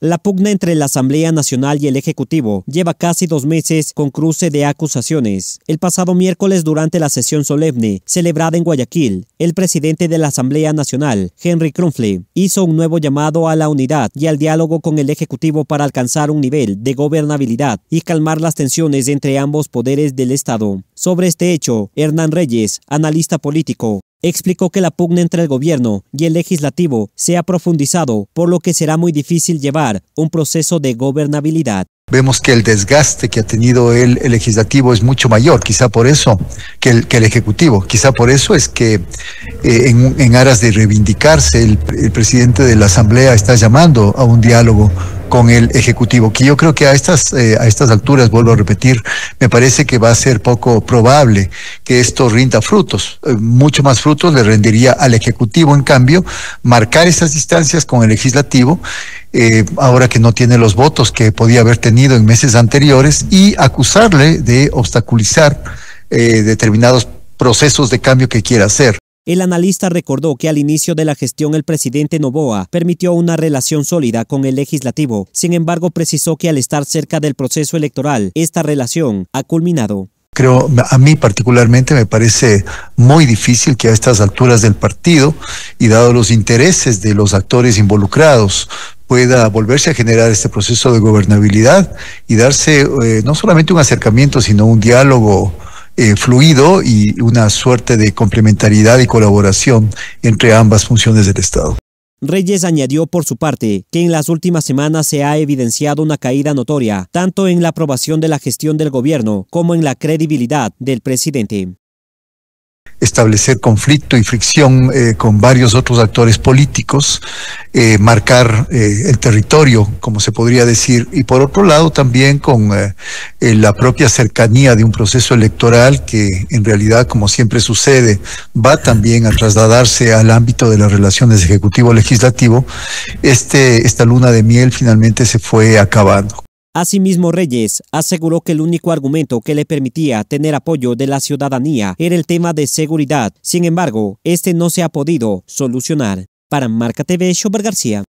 La pugna entre la Asamblea Nacional y el Ejecutivo lleva casi dos meses con cruce de acusaciones. El pasado miércoles, durante la sesión solemne celebrada en Guayaquil, el presidente de la Asamblea Nacional, Henry Krumfle, hizo un nuevo llamado a la unidad y al diálogo con el Ejecutivo para alcanzar un nivel de gobernabilidad y calmar las tensiones entre ambos poderes del Estado. Sobre este hecho, Hernán Reyes, analista político, Explicó que la pugna entre el gobierno y el legislativo se ha profundizado, por lo que será muy difícil llevar un proceso de gobernabilidad vemos que el desgaste que ha tenido el, legislativo es mucho mayor, quizá por eso, que el, que el ejecutivo. Quizá por eso es que eh, en, en, aras de reivindicarse, el, presidente de la Asamblea está llamando a un diálogo con el Ejecutivo, que yo creo que a estas, eh, a estas alturas, vuelvo a repetir, me parece que va a ser poco probable que esto rinda frutos. Eh, mucho más frutos le rendiría al Ejecutivo, en cambio, marcar esas distancias con el Legislativo eh, ahora que no tiene los votos que podía haber tenido en meses anteriores, y acusarle de obstaculizar eh, determinados procesos de cambio que quiera hacer. El analista recordó que al inicio de la gestión el presidente Novoa permitió una relación sólida con el legislativo. Sin embargo, precisó que al estar cerca del proceso electoral, esta relación ha culminado. Creo, a mí particularmente me parece muy difícil que a estas alturas del partido y dado los intereses de los actores involucrados, pueda volverse a generar este proceso de gobernabilidad y darse eh, no solamente un acercamiento, sino un diálogo eh, fluido y una suerte de complementariedad y colaboración entre ambas funciones del Estado. Reyes añadió por su parte que en las últimas semanas se ha evidenciado una caída notoria, tanto en la aprobación de la gestión del gobierno como en la credibilidad del presidente establecer conflicto y fricción eh, con varios otros actores políticos, eh, marcar eh, el territorio, como se podría decir, y por otro lado también con la propia cercanía de un proceso electoral que en realidad, como siempre sucede, va también a trasladarse al ámbito de las relaciones ejecutivo-legislativo, este, esta luna de miel finalmente se fue acabando. Asimismo, Reyes aseguró que el único argumento que le permitía tener apoyo de la ciudadanía era el tema de seguridad. Sin embargo, este no se ha podido solucionar. Para Marca TV, Chover García.